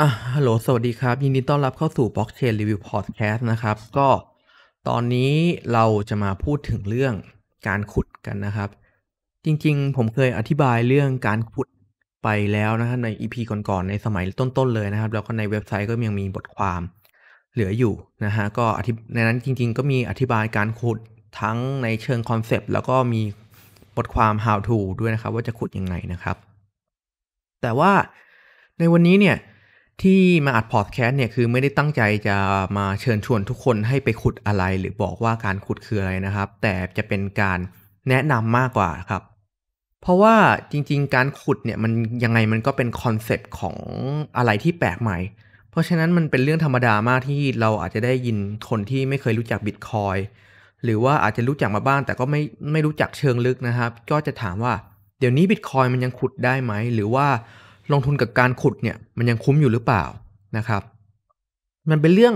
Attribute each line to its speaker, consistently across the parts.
Speaker 1: อ่ะฮัลโหล สวัสดีครับ ยินดีต้อนรับเข้าสู่ Blockchain Review Podcast นะครับ ก็ตอนนี้เราจะมาพูดถึงเรื่องการขุดกันนะครับ จริง ๆ ผมเคยอธิบายเรื่องการขุดไปแล้วนะครับใน EP ก่อน ๆ ในสมัยต้น ๆ เลยนะครับ แล้วก็ในเว็บไซต์ก็ยังมีบทความเหลืออยู่นะฮะก็ในนั้นจริง ๆ ก็มีอธิบายการขุดทั้งในเชิงคอนเซปต์แล้วก็มีบทความ how to ด้วยนะครับว่าจะขุดยังไงนะครับ แต่ว่าในวันนี้เนี่ยที่มาอัดพอดแคสต์เนี่ยคือไม่ได้ตั้งใจจะมาเชิญชวนทุกคนให้ไปขุดอะไร หรือบอกว่าการขุดคืออะไรนะครับ แต่จะเป็นการแนะนำมากกว่าครับ เพราะว่าจริงๆ การขุดเนี่ยมันยังไงมันก็เป็นคอนเซปต์ของอะไรที่แปลกใหม่ เพราะฉะนั้นมันเป็นเรื่องธรรมดามากที่เราอาจจะได้ยินคนที่ไม่เคยรู้จักบิตคอยหรือว่าอาจจะรู้จักมาบ้างแต่ก็ไม่ไม่รู้จักเชิงลึกนะครับ ก็จะถามว่า เดี๋ยวนี้บิตคอยมันยังขุดได้ไหมหรือว่าลงทุนกับการขุดเนี่ยมันยังคุ้มอยู่หรือเปล่านะครับ มันเป็นเรื่อง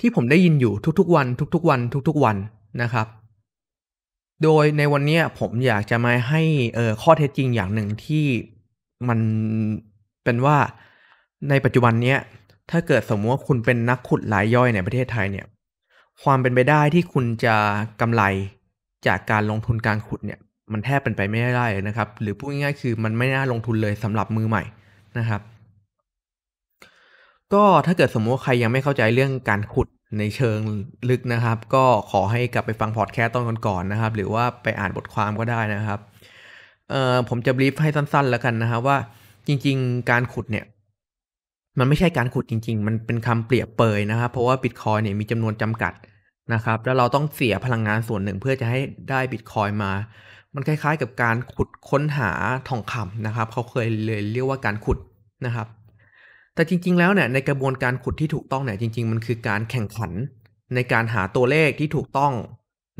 Speaker 1: ที่ผมได้ยินอยู่ทุก ๆ วันทุกๆ วันทุกๆวันนะครับ โดยในวันนี้ผมอยากจะมาให้ข้อเท็จจริงอย่างหนึ่งที่มันเป็นว่าในปัจจุบันเนี้ยถ้าเกิดสมมติว่าคุณเป็นนักขุดรายย่อยในประเทศไทยเนี่ยความเป็นไปได้ที่คุณจะกำไรจากการลงทุนการขุดเนี่ยมันแทบเป็นไปไม่ได้เลยนะครับ หรือพูดง่ายๆคือมันไม่น่าลงทุนเลยสำหรับมือใหม่นะครับ ก็ถ้าเกิดสมมติว่าใครยังไม่เข้าใจเรื่องการขุดในเชิงลึกนะครับ ก็ขอให้กลับไปฟังพอดแคสต์ตอนก่อนๆนะครับ หรือว่าไปอ่านบทความก็ได้นะครับ เอ่อผมจะบรีฟให้สั้น ๆ แล้วกันนะครับว่าจริง ๆการขุดเนี่ย มันไม่ใช่การขุดจริงๆ มันเป็นคำเปรียบเปยนะครับ เพราะว่าบิตคอยเนี่ยมีจำนวนจำกัดนะครับ แล้วเราต้องเสียพลังงานส่วนหนึ่ง เพื่อจะให้ได้บิตคอยมามันคล้ายๆ กับการขุดค้นหาทองคำนะครับ เขาเคยเลยเรียกว่าการขุดนะครับ แต่จริง ๆแล้วเนี่ยในกระบวนการขุดที่ถูกต้องเนี่ยจริงๆ มันคือการแข่งขันในการหาตัวเลขที่ถูกต้อง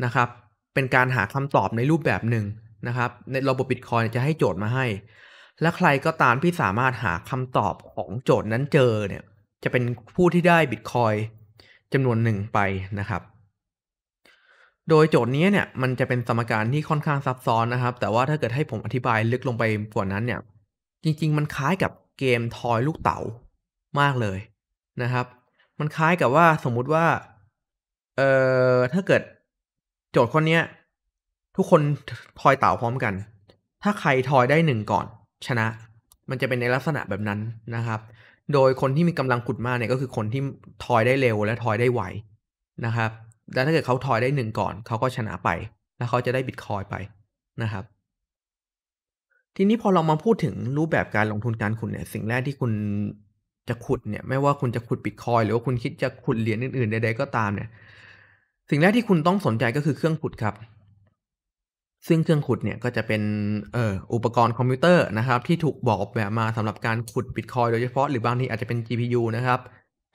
Speaker 1: นะครับ เป็นการหาคำตอบในรูปแบบหนึ่งนะครับ ในระบบบิตคอยจะให้โจทย์มาให้ และใครก็ตามที่สามารถหาคำตอบของโจทย์นั้นเจอเนี่ย จะเป็นผู้ที่ได้บิตคอยจำนวนหนึ่งไปนะครับโดยโจทย์นี้เนี่ยมันจะเป็นสมการที่ค่อนข้างซับซ้อนนะครับ แต่ว่าถ้าเกิดให้ผมอธิบายลึกลงไปกว่านั้นเนี่ย จริงๆมันคล้ายกับเกมทอยลูกเต๋ามากเลยนะครับ มันคล้ายกับว่าสมมุติว่า เอ่อถ้าเกิด โจทย์ข้อนี้ ทุกคนทอยเต๋าพร้อมกัน ถ้าใครทอยได้หนึ่งก่อนชนะ มันจะเป็นในลักษณะแบบนั้นนะครับ โดยคนที่มีกำลังขุดมากเนี่ยก็คือคนที่ทอยได้เร็วและทอยได้ไวนะครับแล้วถ้าเกิดเขาทอยได้หนึ่งก่อนเขาก็ชนะไป แล้วเขาจะได้บิตคอยไปนะครับทีนี้พอเรามาพูดถึงรูปแบบการลงทุนการขุดเนี่ยสิ่งแรกที่คุณจะขุดเนี่ย ไม่ว่าคุณจะขุดบิตคอยหรือว่าคุณคิดจะขุดเหรียญอื่นๆใดๆก็ตามเนี่ย สิ่งแรกที่คุณต้องสนใจก็คือเครื่องขุดครับ ซึ่งเครื่องขุดเนี่ยก็จะเป็นอออุปกรณ์คอมพิวเตอร์นะครับ ที่ถูกบอกแบบมาสำหรับการขุดบิตคอยโดยเฉพาะหรือบางทีอาจจะเป็น GPU นะครับ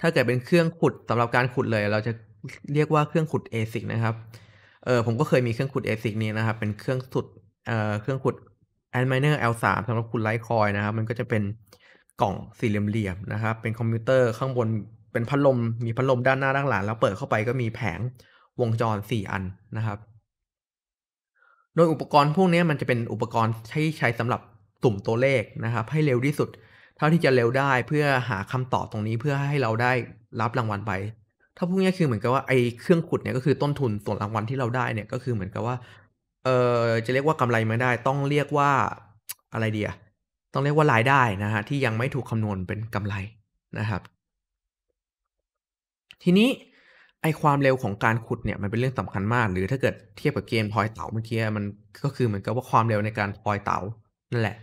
Speaker 1: ถ้าเกิดเป็นเครื่องขุดสำหรับการขุดเลยเราจะเรียกว่าเครื่องขุด ASIC นะครับ เออผมก็เคยมีเครื่องขุด ASIC นี้นะครับ เป็นเครื่องสุด เอ่อเครื่องขุด a n m i n e r L3 สำหรับขุดไลท์คอยนะครับ มันก็จะเป็นกล่องสี่เหลี่ยมนะครับ เป็นคอมพิวเตอร์ข้างบน เป็นพัดลม มีพัดลมด้านหน้าด้านหลัง แล้วเปิดเข้าไปก็มีแผงวงจร 4 อันนะครับ โดยอุปกรณ์พวกนี้มันจะเป็นอุปกรณ์ที่ใช้สำหรับสุ่มตัวเลขนะครับ ให้เร็วที่สุดเท่าที่จะเร็วได้เพื่อหาคำตอบตรงนี้เพื่อให้เราได้รับรางวัลไปถ้าพูดง่ายคือเหมือนกับว่าไอ้เครื่องขุดเนี่ยก็คือต้นทุนส่วนรางวัลที่เราได้เนี่ยก็คือเหมือนกับว่าเออจะเรียกว่ากำไรไม่ได้ ต้องเรียกว่าอะไรเดียต้องเรียกว่ารายได้นะฮะที่ยังไม่ถูกคำนวณเป็นกำไรนะครับ ทีนี้ไอความเร็วของการขุดเนี่ยมันเป็นเรื่องสำคัญมาก หรือถ้าเกิดเทียบกับเกมพลอยเต๋าเมื่อกี้มันก็คือเหมือนกับว่าความเร็วในการพลอยเต๋านั่นแหละ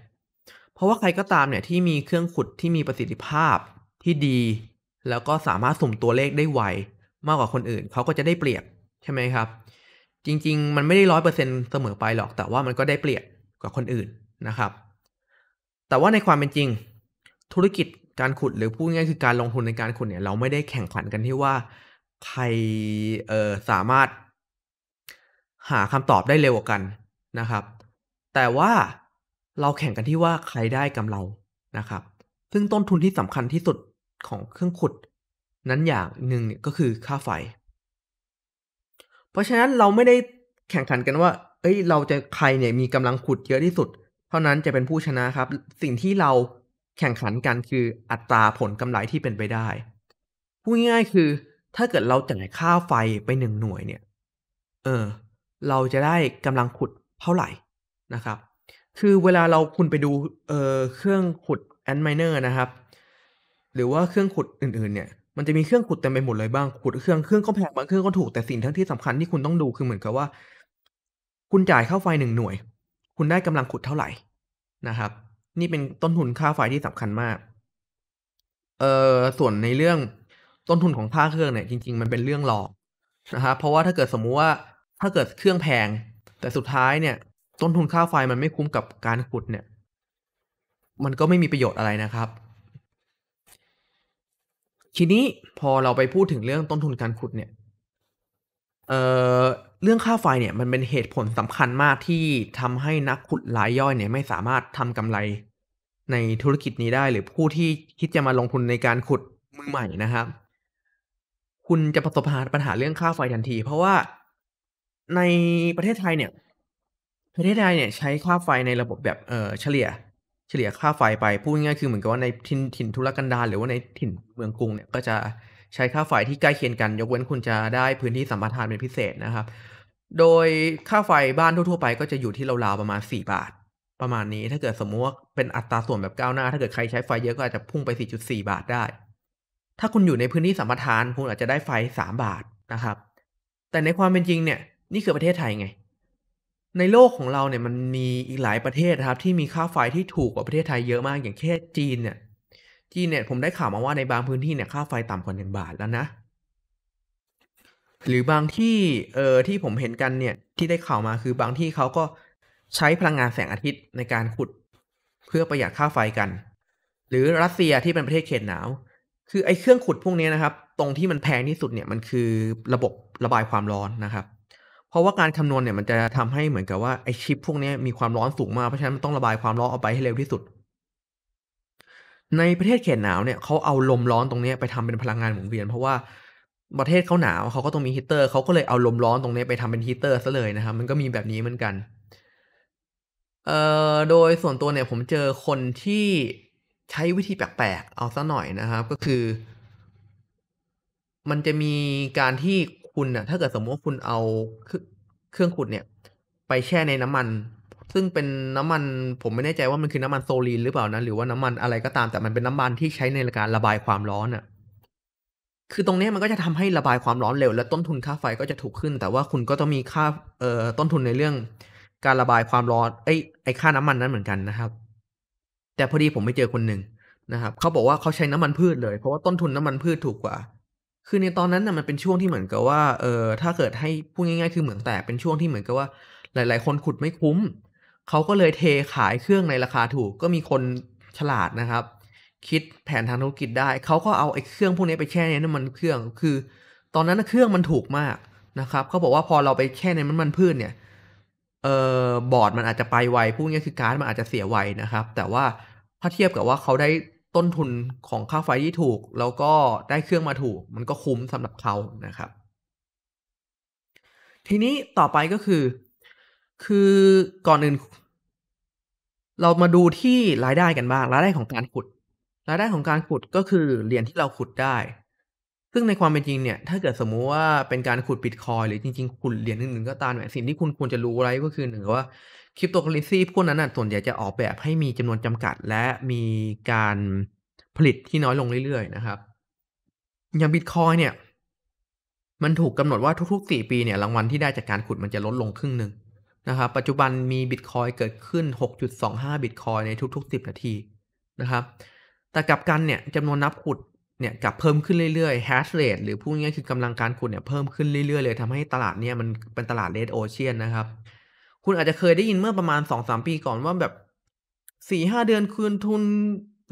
Speaker 1: เพราะว่าใครก็ตามเนี่ยที่มีเครื่องขุดที่มีประสิทธิภาพที่ดีแล้วก็สามารถสุ่มตัวเลขได้ไว มากกว่าคนอื่นเขาก็จะได้เปรียบใช่ไหมครับ จริง ๆ มันไม่ได้ร้อยเปอร์เซ็นต์เสมอไปหรอก แต่ว่ามันก็ได้เปรียบกว่าคนอื่นนะครับ แต่ว่าในความเป็นจริง ธุรกิจการขุดหรือพูดง่ายคือการลงทุนในการขุดเนี่ย เราไม่ได้แข่งขันกันที่ว่า ใครเออสามารถ หาคำตอบได้เร็วกว่ากันนะครับ แต่ว่าเราแข่งกันที่ว่าใครได้กาไรนะครับ ซึ่งต้นทุนที่สำคัญที่สุดของเครื่องขุด นั้นอย่างหนึ่งเนี่ยก็คือค่าไฟ เพราะฉะนั้นเราไม่ได้แข่งขันกันว่า เอ้ย เราจะใครเนี่ยมีกำลังขุดเยอะที่สุด เท่านั้นจะเป็นผู้ชนะครับ สิ่งที่เราแข่งขันกันคืออัตราผลกำไรที่เป็นไปได้ พูดง่ายๆคือ ถ้าเกิดเราจ่ายค่าไฟไปหนึ่งหน่วยเนี่ย เออ เราจะได้กำลังขุดเท่าไหร่นะครับ คือเวลาเราคุณไปดู เออเครื่องขุดแอนดไมเนอร์นะครับหรือว่าเครื่องขุดอื่นๆเนี่ยมันจะมีเครื่องขุดเต็มไปหมดเลยบ้างขุดเครื่องเครื่องก็แพงบางเครื่องก็ถูก แต่สิ่งทั้งที่สำคัญที่คุณต้องดูคือเหมือนกับว่า คุณจ่ายค่าไฟหนึ่งหน่วย คุณได้กำลังขุดเท่าไหร่นะครับ นี่เป็นต้นทุนค่าไฟที่สำคัญมากเอ่อส่วนในเรื่องต้นทุนของค่าเครื่องเนี่ย จริงๆ มันเป็นเรื่องหลอกนะครับเพราะว่าถ้าเกิดสมมุติว่า ถ้าเกิดเครื่องแพงแต่สุดท้ายเนี่ย ต้นทุนค่าไฟมันไม่คุ้มกับการขุดเนี่ย มันก็ไม่มีประโยชน์อะไรนะครับทีนี้พอเราไปพูดถึงเรื่องต้นทุนการขุดเนี่ยเเรื่องค่าไฟเนี่ยมันเป็นเหตุผลสำคัญมากที่ทำให้นักขุดรายย่อยเนี่ยไม่สามารถทำกำไร ในธุรกิจนี้ได้ หรือผู้ที่คิดจะมาลงทุนในการขุดมือใหม่นะครับ คุณจะประสบปัญหาเรื่องค่าไฟทันที เพราะว่าในประเทศไทยเนี่ยประเทศไทยเนี่ยใช้ค่าไฟในระบบแบบเออเฉลี่ยเฉลี่ยค่าไฟไปพูดง่ายๆคือเหมือนกับว่าในถิ่นถิ่นธุรกันดาร หรือว่าในถิ่นเมืองกรุงเนี่ยก็จะใช้ค่าไฟที่ใกล้เคียงกัน ยกเว้นคุณจะได้พื้นที่สัมปทานเป็นพิเศษนะครับ โดยค่าไฟบ้านทั่วๆ ไปก็จะอยู่ที่ราวๆประมาณ 4 บาท ประมาณนี้ถ้าเกิดสมมติว่าเป็นอัตราส่วนแบบก้าวหน้า ถ้าเกิดใครใช้ไฟเยอะก็อาจจะพุ่งไป4.4 บาทได้ ถ้าคุณอยู่ในพื้นที่สัมปทานคุณอาจจะได้ไฟ3บาทนะครับ แต่ในความเป็นจริงเนี่ยนี่คือประเทศไทยไงในโลกของเราเนี่ยมันมีอีกหลายประเทศนะครับ ที่มีค่าไฟที่ถูกกว่าประเทศไทยเยอะมากอย่างเช่นจีนเนี่ย จีนเนี่ยผมได้ข่าวมาว่าในบางพื้นที่เนี่ยค่าไฟต่ำกว่าหนึ่งบาทแล้วนะหรือบางที่เอ่อที่ผมเห็นกันเนี่ยที่ได้ข่าวมาคือบางที่เขาก็ใช้พลังงานแสงอาทิตย์ในการขุดเพื่อประหยัดค่าไฟกัน หรือรัสเซียที่เป็นประเทศเขตหนาว คือไอ้เครื่องขุดพวกนี้นะครับ ตรงที่มันแพงที่สุดเนี่ยมันคือระบบระบายความร้อนนะครับเพราะว่าการคำนวณเนี่ยมันจะทำให้เหมือนกับว่าไอชิปพวกนี้มีความร้อนสูงมากเพราะฉะนั้นต้องระบายความร้อนออกไปให้เร็วที่สุด ในประเทศเขตหนาวเนี่ยเขาเอาลมร้อนตรงนี้ไปทำเป็นพลังงานหมุนเวียน เพราะว่าประเทศเขาหนาวเขาก็ต้องมีฮีเตอร์เขาก็เลยเอาลมร้อนตรงนี้ไปทำเป็นฮีเตอร์ซะเลยนะครับมันก็มีแบบนี้เหมือนกัน เอ่อโดยส่วนตัวเนี่ย ผมเจอคนที่ใช้วิธีแปลกๆเอาซะหน่อยนะครับ ก็คือ มันจะมีการที่คุณน่ะถ้าเกิดสมมติว่าคุณเอาเครื่องขุดเนี่ยไปแช่ในน้ำมันซึ่งเป็นน้ำมันผมไม่แน่ใจว่ามันคือน้ำมันโซลีนหรือเปล่านะหรือว่าน้ำมันอะไรก็ตามแต่มันเป็นน้ำมันที่ใช้ในการระบายความร้อนอะ่ะคือตรงนี้มันก็จะทำให้ระบายความร้อนเร็ว และต้นทุนค่าไฟก็จะถูกขึ้น แต่ว่าคุณก็ต้องมีค่าเอ่อต้นทุนในเรื่องการระบายความร้อนไอ้ไอ้ค่าน้ำมันนั้นเหมือนกันนะครับ แต่พอดีผมไปเจอคนหนึ่งนะครับเขาบอกว่าเขาใช้น้ำมันพืชเลย เพราะว่าต้นทุนน้ำมันพืชถูกกว่าคือในตอนนั้นนะมันเป็นช่วงที่เหมือนกับว่าเออถ้าเกิดให้พูดง่ายๆคือเหมืองแตกเป็นช่วงที่เหมือนกับว่า หลายๆคนขุดไม่คุ้ม เขาก็เลยเทขายเครื่องในราคาถูกก็มีคนฉลาดนะครับ คิดแผนทางธุรกิจได้เขาก็เอาไอ้เครื่องพวกนี้ไปแช่ในน้ำมันเครื่องคือ ตอนนั้นเครื่องมันถูกมากนะครับเขาบอกว่าพอเราไปแช่ในน้ำมันพืชเนี่ยเออบอร์ดมันอาจจะไปไวพูดง่ายคือการ์ดมันอาจจะเสียไวนะครับ แต่ว่าถ้าเทียบกับว่าเขาได้ต้นทุนของค่าไฟที่ถูก แล้วก็ได้เครื่องมาถูกมันก็คุ้มสำหรับเขานะครับ ทีนี้ต่อไปก็คือ คือก่อนอื่นเรามาดูที่รายได้กันบ้างรายได้ของการขุด รายได้ของการขุดก็คือเหรียญที่เราขุดได้ ซึ่งในความเป็นจริงเนี่ย ถ้าเกิดสมมุติว่าเป็นการขุดบิตคอยหรือจริงๆขุดเหรียญหนึ่งๆก็ตามเนี่ยสิ่งที่คุณควรจะรู้อะไรก็คือหนึ่งว่าคริปโตเคอเรนซีพวกนั้นนะส่วนใหญ่จะออกแบบให้มีจำนวนจำกัด และมีการผลิตที่น้อยลงเรื่อยๆนะครับ อย่างบิตคอยเนี่ย มันถูกกำหนดว่าทุก ๆ 4 ปีเนี่ยรางวัลที่ได้จากการขุดมันจะลดลงครึ่งหนึ่งนะครับ ปัจจุบันมีบิตคอยเกิดขึ้น 6.25 บิตคอยในทุกๆ 10 นาทีนะครับแต่กับกันเนี่ยจำนวนนับขุดเนี่ยกับเพิ่มขึ้นเรื่อยๆ hash rate หรือพูดง่ายๆคือกำลังการขุดเนี่ยเพิ่มขึ้นเรื่อยๆเลยทำให้ตลาดเนี่ยมันเป็นตลาด red ocean นะครับคุณอาจจะเคยได้ยินเมื่อประมาณสองสามปีก่อนว่าแบบสี่ห้าเดือนคืนทุน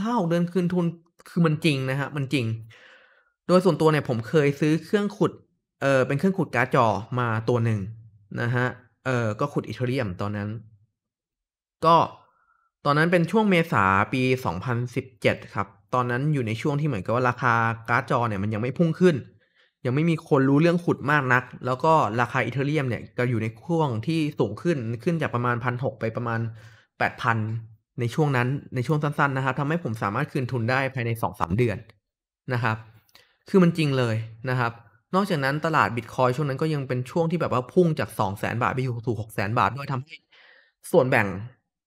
Speaker 1: ห้าหกเดือนคืนทุนคือมันจริงนะฮะมันจริง โดยส่วนตัวเนี่ยผมเคยซื้อเครื่องขุดเออเป็นเครื่องขุดการ์ดจอมาตัวหนึ่งนะฮะเออก็ขุดอิาเรียมตอนนั้น ก็ตอนนั้นเป็นช่วงเมษาปี 2017 ครับ ตอนนั้นอยู่ในช่วงที่เหมือนกับว่าราคาการ์ดจอเนี่ยมันยังไม่พุ่งขึ้นยังไม่มีคนรู้เรื่องขุดมากนัก แล้วก็ราคาอีเทอเรียมเนี่ยจะอยู่ในช่วงที่สูงขึ้นขึ้นจากประมาณพันหกไปประมาณแปดพันในช่วงนั้นในช่วงสั้นๆ นะครับทำให้ผมสามารถคืนทุนได้ภายในสองสามเดือนนะครับ คือมันจริงเลยนะครับ นอกจากนั้นตลาดบิตคอยช่วงนั้นก็ยังเป็นช่วงที่แบบว่าพุ่งจากสองแสนบาทไปอยู่สู่หกแสนบาทด้วยทำให้ส่วนแบ่ง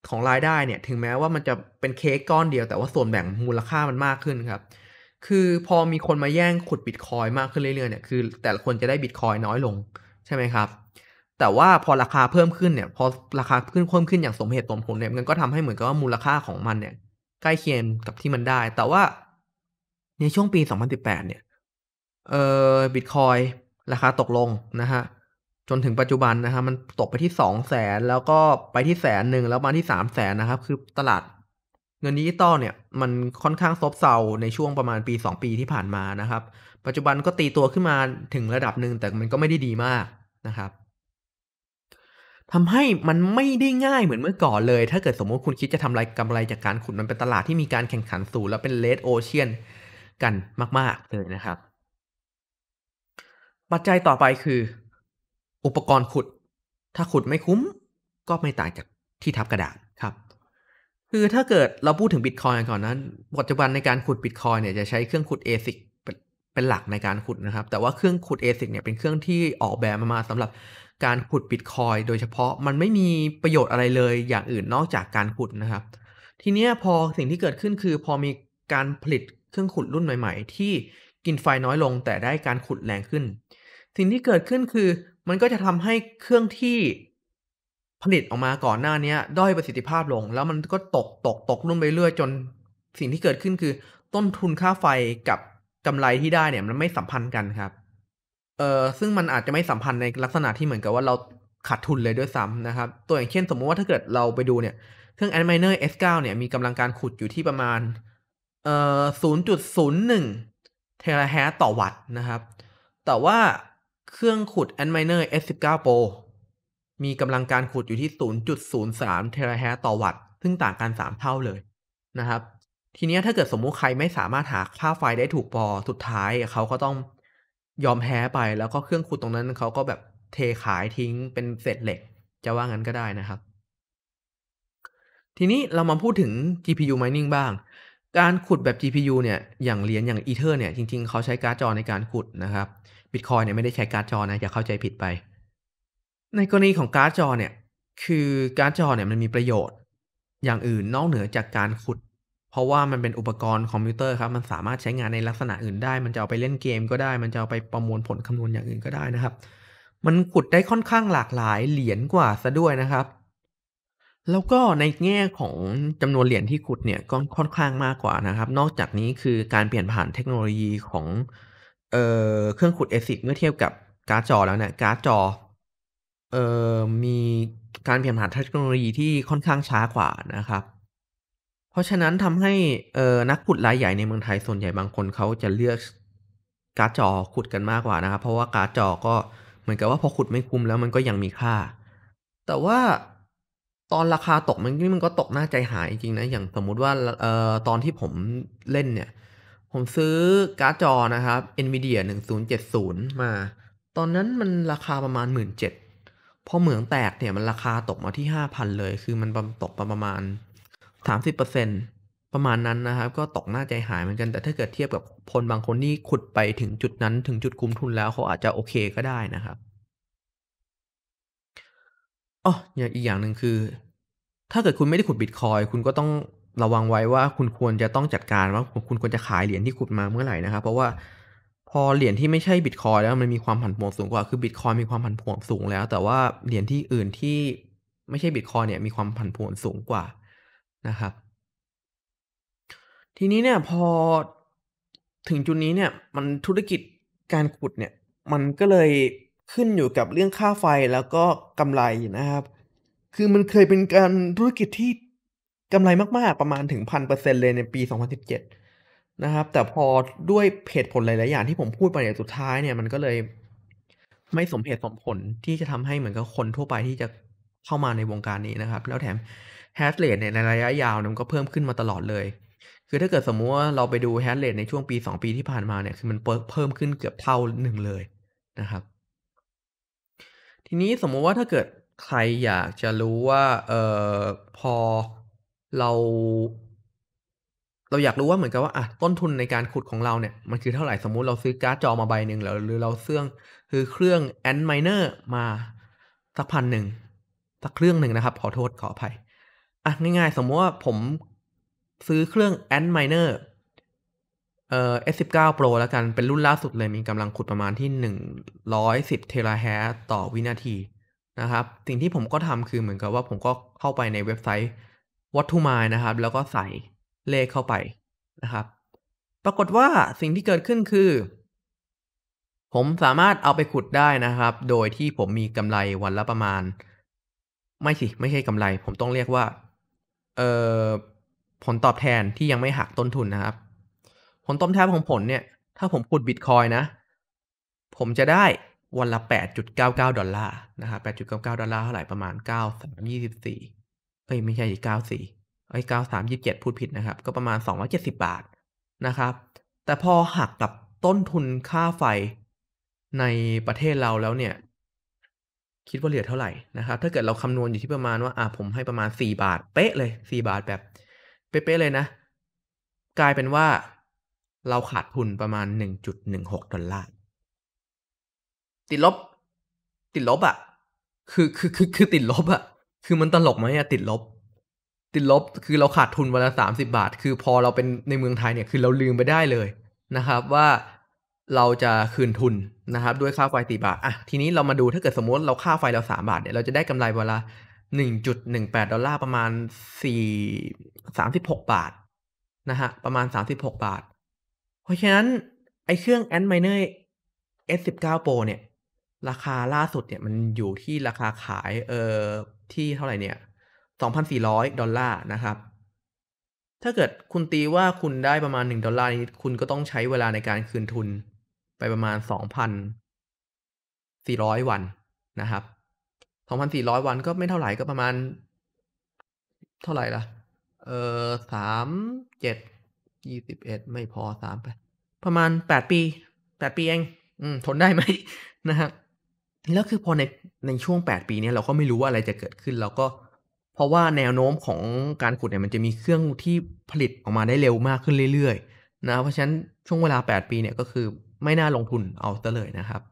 Speaker 1: ของรายได้เนี่ยถึงแม้ว่ามันจะเป็นเค้กก้อนเดียว แต่ว่าส่วนแบ่งมูลค่ามันมากขึ้นครับคือพอมีคนมาแย่งขุดบิตคอยมากขึ้นเรื่อยๆ เนี่ยคือแต่ละคนจะได้บิตคอยน้อยลง ใช่ไหมครับ แต่ว่าพอราคาเพิ่มขึ้นเนี่ย พอราคาขึ้นเพิ่มขึ้นอย่างสมเหตุสมผลเนี่ยมันก็ทำให้เหมือนกับว่ามูลค่าของมันเนี่ย ใกล้เคียงกับที่มันได้ แต่ว่าในช่วงปี 2018เนี่ยเอ่อบิตคอยราคาตกลงนะฮะจนถึงปัจจุบันนะฮะมันตกไปที่สองแสนแล้วก็ไปที่แสนหนึ่งแล้วมาที่สามแสนนะครับ คือตลาดเงินดิจิตอลเนี่ยมันค่อนข้างซบเซาในช่วงประมาณปี 2 ปีที่ผ่านมานะครับ ปัจจุบันก็ตีตัวขึ้นมาถึงระดับหนึ่ง แต่มันก็ไม่ได้ดีมากนะครับทำให้มันไม่ได้ง่ายเหมือนเมื่อก่อนเลย ถ้าเกิดสมมติคุณคิดจะทำรายกำไรจากการขุดมันเป็นตลาดที่มีการแข่งขันสูงและเป็นเลดโอเชียน กันมาก ๆเลยนะครับ ปัจจัยต่อไปคือ อุปกรณ์ขุด ถ้าขุดไม่คุ้ม ก็ไม่ต่างจากที่ทับกระดาษคือถ้าเกิดเราพูดถึงบิตคอยก่อนนั้น ปัจจุบันในการขุดบิตคอยเนี่ยจะใช้เครื่องขุด ASIC เป็นหลักในการขุดนะครับ แต่ว่าเครื่องขุด ASIC เนี่ยเป็นเครื่องที่ออกแบบมามาสำหรับการขุดบิตคอยโดยเฉพาะ มันไม่มีประโยชน์อะไรเลย อย่างอื่นนอกจากการขุดนะครับ ทีนี้พอสิ่งที่เกิดขึ้นคือพอมีการผลิตเครื่องขุดรุ่นใหม่ๆที่กินไฟน้อยลงแต่ได้การขุดแรงขึ้น สิ่งที่เกิดขึ้นคือมันก็จะทำให้เครื่องที่ผลิตออกมาก่อนหน้านี้ด้อยประสิทธิภาพลง แล้วมันก็ตกตกตกลุ่นไปเรื่อยจนสิ่งที่เกิดขึ้นคือ ต้นทุนค่าไฟกับกำไรที่ได้เนี่ยมันไม่สัมพันธ์กันครับเออซึ่งมันอาจจะไม่สัมพันธ์ในลักษณะที่เหมือนกับว่าเราขาดทุนเลยด้วยซ้ำนะครับ ตัวอย่างเช่นสมมุติว่าถ้าเกิดเราไปดูเนี่ยเครื่อง a ์ m i n e r S9 เนี่ยมีกำลังการขุดอยู่ที่ประมาณเอ่อ0.01เทราแฮตต่อวัตต์นะครับแต่ว่าเครื่องขุด a d m i n e r S19 Pro มีกำลังการขุดอยู่ที่ 0.03 เทราแฮต่อวัตต์ ซึ่งต่างกัน3เท่าเลยนะครับ ทีนี้ถ้าเกิดสมมุติใครไม่สามารถหาค่าไฟได้ถูกพอ สุดท้ายเขาก็ต้องยอมแพ้ไป แล้วก็เครื่องขุดตรงนั้นเขาก็แบบเทขายทิ้งเป็นเศษเหล็ก จะว่างั้นก็ได้นะครับ ทีนี้เรามาพูดถึง GPU mining บ้าง การขุดแบบ GPU เนี่ย อย่างเหรียญอย่างอีเธอร์เนี่ยจริงๆ เขาใช้การ์ดจอในการขุดนะครับบิตคอยเนี่ยไม่ได้ใช้การ์ดจอนะอย่าเข้าใจผิดไปในกรณีของการ์ดจอ เนี่ยคือการ์ดจอเนี่ยมันมีประโยชน์อย่างอื่น นอกเหนือจากการขุด เพราะว่ามันเป็นอุปกรณ์คอมพิวเตอร์ครับมันสามารถใช้งานในลักษณะอื่นได้ มันจะเอาไปเล่นเกม ก็ได้ มันจะเอาไปประมวลผลคำนวณอย่างอื่นก็ได้นะครับ มันขุดได้ค่อนข้างหลากหลายเหรียญกว่าซะด้วยนะครับ แล้วก็ในแง่ของจำนวนเหรียญที่ขุดเนี่ยก็ค่อนข้างมากกว่านะครับ นอกจากนี้คือการเปลี่ยนผ่านเทคโนโลยีของเออเครื่องขุด ASIC เมื่อเทียบกับการ์ดจอแล้วเนี่ยการ์ดจอเอ่อ มีการเปลี่ยนผ่านเทคโนโลยีที่ค่อนข้างช้ากว่านะครับ เพราะฉะนั้นทำให้เอ่อนักขุดรายใหญ่ในเมืองไทยส่วนใหญ่บางคนเขาจะเลือกการ์ดจอขุดกันมากกว่านะครับ เพราะว่าการ์ดจอก็เหมือนกับว่าพอขุดไม่คุ้มแล้วมันก็ยังมีค่า แต่ว่าตอนราคาตกมันนี่มันก็ตกน่าใจหายจริงนะ อย่างสมมุติว่าเอ่อตอนที่ผมเล่นเนี่ย ผมซื้อการ์ดจอนะครับ NVIDIA 1070 มา ตอนนั้นมันราคาประมาณ17,000พอเหมืองแตกเนี่ยมันราคาตกมาที่ห้าพันเลย คือมันตกประมาณสามสิบเปอร์เซ็นต์ประมาณนั้นนะครับ ก็ตกหน้าใจหายเหมือนกันแต่ถ้าเกิดเทียบกับคนบางคนที่ขุดไปถึงจุดนั้นถึงจุดคุ้มทุนแล้วเขาอาจจะโอเคก็ได้นะครับอ๋ออย่างอีกอย่างหนึ่งคือ ถ้าเกิดคุณไม่ได้ขุดบิตคอยคุณก็ต้องระวังไว้ว่าคุณควรจะต้องจัดการว่าคุณควรจะขายเหรียญที่ขุดมาเมื่อไหร่นะครับ เพราะว่าพอเหรียญที่ไม่ใช่บิตคอยแล้วมันมีความผันผวนสูงกว่า คือบิตคอยมีความผันผวนสูงแล้ว แต่ว่าเหรียญที่อื่นที่ไม่ใช่บิตคอยเนี่ยมีความผันผวนสูงกว่านะครับ ทีนี้เนี่ยพอถึงจุดนี้เนี่ยมันธุรกิจการขุดเนี่ยมันก็เลยขึ้นอยู่กับเรื่องค่าไฟแล้วก็กำไรนะครับ คือมันเคยเป็นการธุรกิจที่กำไรมาก ๆ ประมาณถึงพันเปอร์เซ็นเลยในปี2017นะครับแต่พอด้วยเหตุผลหลายๆอย่างที่ผมพูดไปเนี่ยสุดท้ายเนี่ยมันก็เลย ไม่สมเหตุสมผลที่จะทำให้เหมือนกับคนทั่วไปที่จะเข้ามาในวงการนี้นะครับ แล้วแถมแฮชเลดเนี่ยในระยะยาวมันก็เพิ่มขึ้นมาตลอดเลย คือถ้าเกิดสมมุติว่าเราไปดูแฮชเลดในช่วงปี 2 ปีที่ผ่านมาเนี่ยคือมันเพิ่มขึ้นเกือบเท่าหนึ่งเลยนะครับ ทีนี้สมมุติว่าถ้าเกิดใครอยากจะรู้ว่า เออพอเราเราอยากรู้ว่าเหมือนกับว่าอ่ะต้นทุนในการขุดของเราเนี่ยมันคือเท่าไหร่ สมมุติเราซื้อการ์ดจอมาใบหนึ่งแล้วหรือเราเสื่องคือเครื่องแอนไมเนอร์มาสักพันหนึ่งสักเครื่องหนึ่งนะครับขอโทษขออภัยอ่ะง่ายๆ สมมติว่าผมซื้อเครื่องแอนไมเนอร์เอ่อ S19 Pro แล้วกันเป็นรุ่นล่าสุดเลยมีกำลังขุดประมาณที่110เทราแฮชต่อวินาทีนะครับ สิ่งที่ผมก็ทำคือเหมือนกับว่าผมก็เข้าไปในเว็บไซต์ w ั a t to Mine นะครับ แล้วก็ใส่เลขเข้าไปนะครับ ปรากฏว่าสิ่งที่เกิดขึ้นคือ ผมสามารถเอาไปขุดได้นะครับ โดยที่ผมมีกำไรวันละประมาณ ไม่สิไม่ใช่กำไร ผมต้องเรียกว่าเอ่อผลตอบแทนที่ยังไม่หักต้นทุนนะครับ ผลตอบแทนของผลเนี่ย ถ้าผมขุดบิตคอยนะ ผมจะได้วันละ 8.99 ดอลลาร์นะครับ8.99 ดอลลาร์เท่าไหร่ประมาณ9 24เอ้ยไม่ใช่94ไอ้เก้าสามยี่เจ็ดพูดผิดนะครับ ก็ประมาณสองร้อยเจ็ดสิบาทนะครับ แต่พอหักกับต้นทุนค่าไฟในประเทศเราแล้วเนี่ย คิด ว่าเหลือเท่าไหร่ นะครับถ้าเกิดเราคำนวณอยู่ที่ประมาณว่า อ่าผมให้ประมาณสี่บาทเป๊ะ เลยสี่บาทแบบเป๊ะเลยนะ กลายเป็นว่าเราขาดทุนประมาณ 1.16ดอลลาร์ติดลบติดลบอะ่ะคือคือคือคือติดลบอะ่ะคือมันตลกไหมอะติดลบติดลบ คือเราขาดทุนวันละสามสิบาท คือพอเราเป็นในเมืองไทยเนี่ยคือเราลืมไปได้เลยนะครับว่าเราจะคืนทุนนะครับด้วยค่าไฟตีบาทอ่ะทีนี้เรามาดูถ้าเกิดสมมติเราค่าไฟเราสามบาทเนี่ยเราจะได้กำไรวันละหนึ่งจุดหนึ่งแปดดอลลาร์ประมาณสี่สามสิบหกบาทนะฮะประมาณสามสิบหกบาท เพราะฉะนั้นไอเครื่อง a n t Miner s ้าโปรเนี่ยราคาล่าสุดเนี่ยมันอยู่ที่ราคาขายเอ่อที่เท่าไหร่เนี่ย2,400ดอลลาร์นะครับ ถ้าเกิดคุณตีว่าคุณได้ประมาณ1ดอลลาร์นี้คุณก็ต้องใช้เวลาในการคืนทุนไปประมาณ2,400วันนะครับ2,400วันก็ไม่เท่าไหร่ก็ประมาณ เท่าไหร่ล่ะ เออสามเจ็ดยี่สิบเอ็ดไม่พอสามไป ประมาณแปดปีแปดปีเอง อืมทนได้ไหมนะครับ แล้วคือพอในในช่วงแปดปีนี้เราก็ไม่รู้ว่าอะไรจะเกิดขึ้นเราก็เพราะว่าแนวโน้มของการขุดเนี่ยมันจะมีเครื่องที่ผลิตออกมาได้เร็วมากขึ้นเรื่อยๆ นะเพราะฉะนั้นช่วงเวลา 8 ปีเนี่ยก็คือไม่น่าลงทุนเอาซะเลยนะครับ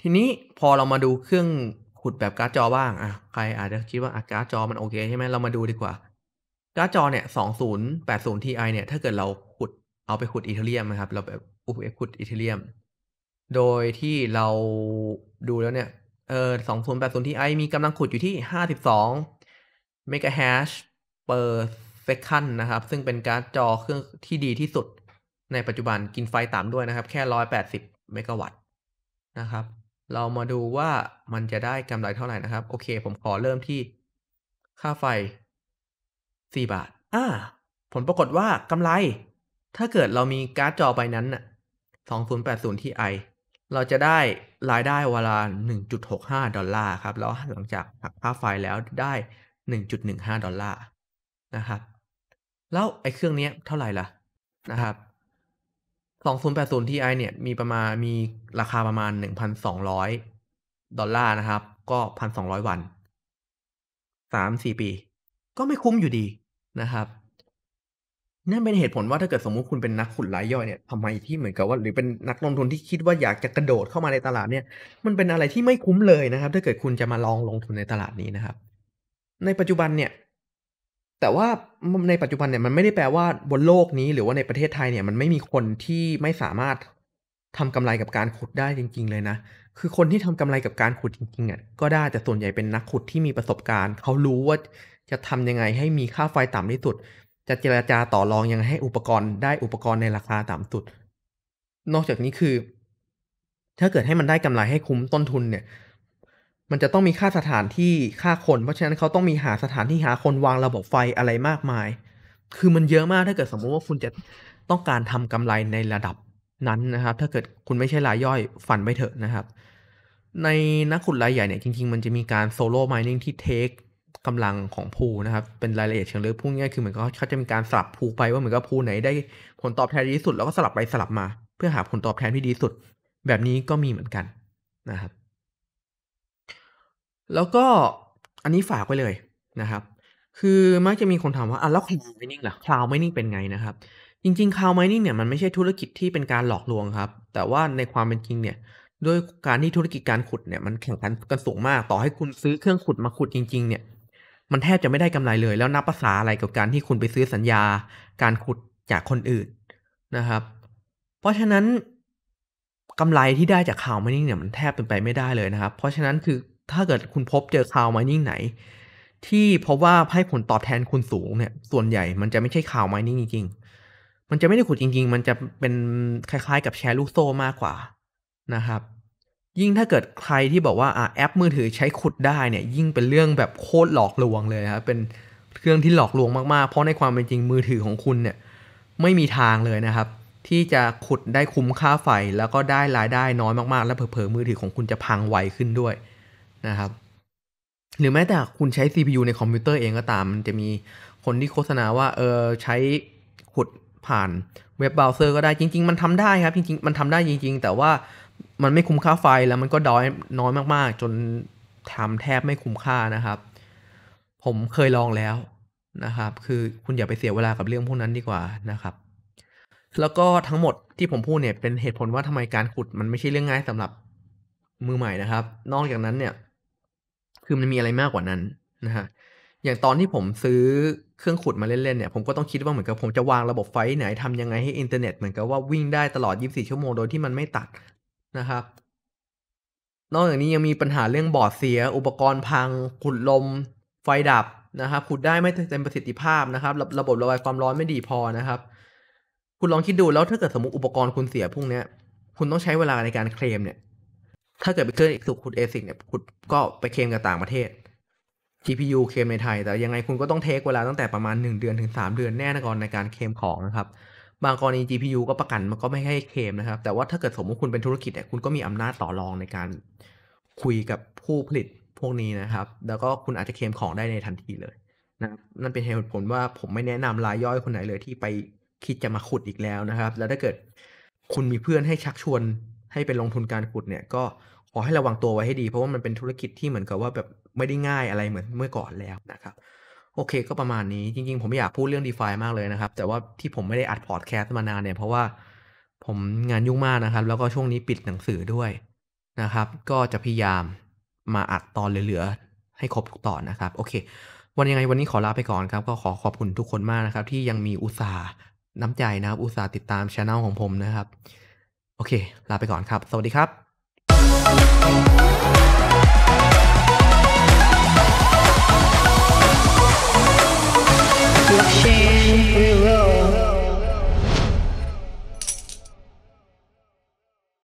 Speaker 1: ทีนี้พอเรามาดูเครื่องขุดแบบการ์ดจอบ้างอ่ะใครอาจจะคิดว่าอาการ์ดจอมันโอเคใช่ไหมเรามาดูดีกว่าการ์ดจอเนี่ย2080 Ti เนี่ย ถ้าเกิดเราขุดเอาไปขุดอีเทเรียมนะครับเราแบบขุดอีเทเรียม โดยที่เราดูแล้วเนี่ยเอ่อ2080 Ti มีกำลังขุดอยู่ที่ 52 MHz per second นะครับ ซึ่งเป็นการ์ดจอเครื่องที่ดีที่สุด ในปัจจุบันกินไฟต่ำด้วยนะครับ แค่ 180เมกะวัตต์นะครับ เรามาดูว่ามันจะได้กำไรเท่าไหร่นะครับ โอเค ผมขอเริ่มที่ ค่าไฟ 4 บาทอ่าผลปรากฏว่ากำไร ถ้าเกิดเรามีการ์ดจอใบนั้นน่ะ2080 Ti เราจะได้รายได้วลา 1.65 ดอลลาร์ครับ แล้วหลังจากหักค่าไฟแล้วได้ 1.15 ดอลลาร์นะครับแล้วไอ้เครื่องนี้เท่าไหร่ล่ะนะครับ2080 Ti เนี่ยมีประมาณมีราคาประมาณ 1,200 ดอลลาร์นะครับ ก็ 1,200 วัน 3-4 ปีก็ไม่คุ้มอยู่ดีนะครับนั่นเป็นเหตุผลว่าถ้าเกิดสมมุติคุณเป็น นักขุดรายย่อยเนี่ยทำไมที่เหมือนกับว่าหรือเป็นนักลงทุนที่คิดว่าอยากจะกระโดดเข้ามาในตลาดเนี่ย มันเป็นอะไรที่ไม่คุ้มเลยนะครับ ถ้าเกิดคุณจะมาลองลงทุนในตลาดนี้นะครับ ในปัจจุบันเนี่ย แต่ว่าในปัจจุบันเนี่ยมันไม่ได้แปลว่าบนโลกนี้หรือว่าในประเทศไทยเนี่ย มันไม่มีคนที่ไม่สามารถทำกำไรกับการขุดได้จริงๆ เลยนะคือคนที่ทำกำไรกับการขุดจริงๆอ่ะก็ได้แต่ส่วนใหญ่เป็นนักขุดที่มีประสบการณ์ เขารู้ว่าจะทำยังไงให้มีค่าไฟต่ำที่สุดจะเจราจาต่อรองยังให้อุปกรณ์ได้อุปกรณ์ในราคาต่ำสุด นอกจากนี้คือ ถ้าเกิดให้มันได้กำไรให้คุ้มต้นทุนเนี่ยมันจะต้องมีค่าสถานที่ค่าคน เพราะฉะนั้นเขาต้องมีหาสถานที่หาคนวางระบบไฟอะไรมากมาย คือมันเยอะมากถ้าเกิดสมมุติว่าคุณจะต้องการทำกำไรในระดับนั้นนะครับ ถ้าเกิดคุณไม่ใช่รายย่อยฝันไปเถอะนะครับ ในนักขุดรายใหญ่เนี่ยจริงๆมันจะมีการโซโล่ไมนิ่งที่เทคกำลังของพูนะครับ เป็นรายละเอียดเชิงลึกพูดง่ายคือเหมือนก็เขาจะมีการสลับพูไปว่าเหมือนกับพูไหนได้ผลตอบแทนดีที่สุด แล้วก็สลับไปสลับมา เพื่อหาผลตอบแทนที่ดีสุด แบบนี้ก็มีเหมือนกันนะครับ แล้วก็อันนี้ฝากไว้เลยนะครับ คือมักจะมีคนถามว่าอ่ะแล้วคลาวไมนิ่งล่ะคลาวไมนิ่งเป็นไงนะครับ จริงๆคลาวไมนิ่งเนี่ยมันไม่ใช่ธุรกิจที่เป็นการหลอกลวงครับ แต่ว่าในความเป็นจริงเนี่ยด้วยการที่ธุรกิจการขุดเนี่ย มันแข่งขันกันสูงมาก ต่อให้คุณซื้อเครื่องขุดมาขุดจริง ๆเนี่ยมันแทบจะไม่ได้กำไรเลยแล้วนับภาษาอะไรกับการที่คุณไปซื้อสัญญาการขุดจากคนอื่นนะครับ เพราะฉะนั้น กำไรที่ได้จากข่าวมานิ่งเนี่ยมันแทบเป็นไปไม่ได้เลยนะครับ เพราะฉะนั้นคือถ้าเกิดคุณพบเจอข่าวมานิ่งไหน ที่พบว่าให้ผลตอบแทนคุณสูงเนี่ย ส่วนใหญ่ มันจะไม่ใช่ข่าวมานิ่งจริงๆมันจะไม่ได้ขุดจริง ๆ มันจะเป็นคล้ายๆกับแชร์ลูกโซ่มากกว่านะครับยิ่งถ้าเกิดใครที่บอกว่าอ่แอปมือถือใช้ขุดได้เนี่ย ยิ่งเป็นเรื่องแบบโคตรหลอกลวงเลยครับเป็นเครื่องที่หลอกลวงมากๆเพราะในความเป็นจริงมือถือของคุณเนี่ย ไม่มีทางเลยนะครับ ที่จะขุดได้คุ้มค่าไฟแล้วก็ได้รายได้น้อยมากๆ และเผลอๆมือถือของคุณจะพังไวขึ้นด้วยนะครับ หรือแม้แต่คุณใช้ CPU ในคอมพิวเตอร์เองก็ตาม มันจะมีคนที่โฆษณาว่าเออใช้ขุดผ่านเว็บเบราว์เซอร์ก็ได้จริง ๆมันทำได้ครับ จริงๆมันทำได้จริง ๆ แต่ว่ามันไม่คุ้มค่าไฟแล้วมันก็ดอยน้อยมากๆ จนทำแทบไม่คุ้มค่านะครับ ผมเคยลองแล้วนะครับคือคุณอย่าไปเสียเวลากับเรื่องพวกนั้นดีกว่านะครับ แล้วก็ทั้งหมดที่ผมพูดเนี่ยเป็นเหตุผลว่าทำไมการขุดมันไม่ใช่เรื่องง่ายสำหรับมือใหม่นะครับ นอกจากนั้นเนี่ยคือมันมีอะไรมากกว่านั้นนะฮะอย่างตอนที่ผมซื้อเครื่องขุดมาเล่นๆเนี่ยผมก็ต้องคิดว่าเหมือนกับ ผมจะวางระบบไฟไหนทำยังไงให้อินเทอร์เน็ตเหมือนกับว่าวิ่งได้ตลอด 24 ชั่วโมงโดยที่มันไม่ตัดนะครับนอกจากนี้ยังมีปัญหาเรื่องบอร์ดเสีย อุปกรณ์พัง ขุดลมไฟดับนะครับขุดได้ไม่เต็มประสิทธิภาพนะครับ ระบบระบายความร้อนไม่ดีพอนะครับ คุณลองคิดดูแล้วถ้าเกิดสมมติอุปกรณ์คุณเสียพวกนี้คุณต้องใช้เวลาในการเคลมเนี่ย ถ้าเกิดไปเคลื่อนสุขุดเอซิกเนี่ยขุดก็ไปเคลมกับต่างประเทศ GPU เคลมในไทย แต่ยังไงคุณก็ต้องเทคเวลาตั้งแต่ประมาณ1เดือนถึง 3 เดือนแน่นอนในการเคลมของนะครับบางกรณี GPU ก็ประกันมันก็ไม่ให้เคมนะครับ แต่ว่าถ้าเกิดสมมติคุณเป็นธุรกิจเนี่ยคุณก็มีอำนาจต่อรองในการ คุยกับผู้ผลิตพวกนี้นะครับ แล้วก็คุณอาจจะเคมของได้ในทันทีเลยนะนั่นเป็นเหตุผลว่าผมไม่แนะนำรายย่อยคนไหนเลย ที่ไปคิดจะมาขุดอีกแล้วนะครับ แล้วถ้าเกิดคุณมีเพื่อนให้ชักชวนให้เป็นลงทุนการขุดเนี่ย ก็ขอให้ระวังตัวไว้ให้ดี เพราะว่ามันเป็นธุรกิจที่เหมือนกับว่าแบบไม่ได้ง่ายอะไรเหมือนเมื่อก่อนแล้วนะครับโอเคก็ประมาณนี้จริงๆ ผมอยากพูดเรื่อง d e f ามากเลยนะครับแต่ว่าที่ผมไม่ได้อัดพอดแคสต์มานานเนี่ยเพราะว่าผมงานยุ่งมากนะครับ แล้วก็ช่วงนี้ปิดหนังสือด้วยนะครับ ก็จะพยายามมาอัดตอนเหลือๆให้ครบทุกตอนนะครับ โอเค วันยังไงวันนี้ขอลาไปก่อนครับ ก็ขอขอบคุณทุกคนมากนะครับ ที่ยังมีอุตสาห์น้ำใจนะครับ อุตสาห์ติดตามช anel ของผมนะครับ โอเค ลาไปก่อนครับสวัสดีครับ Shane.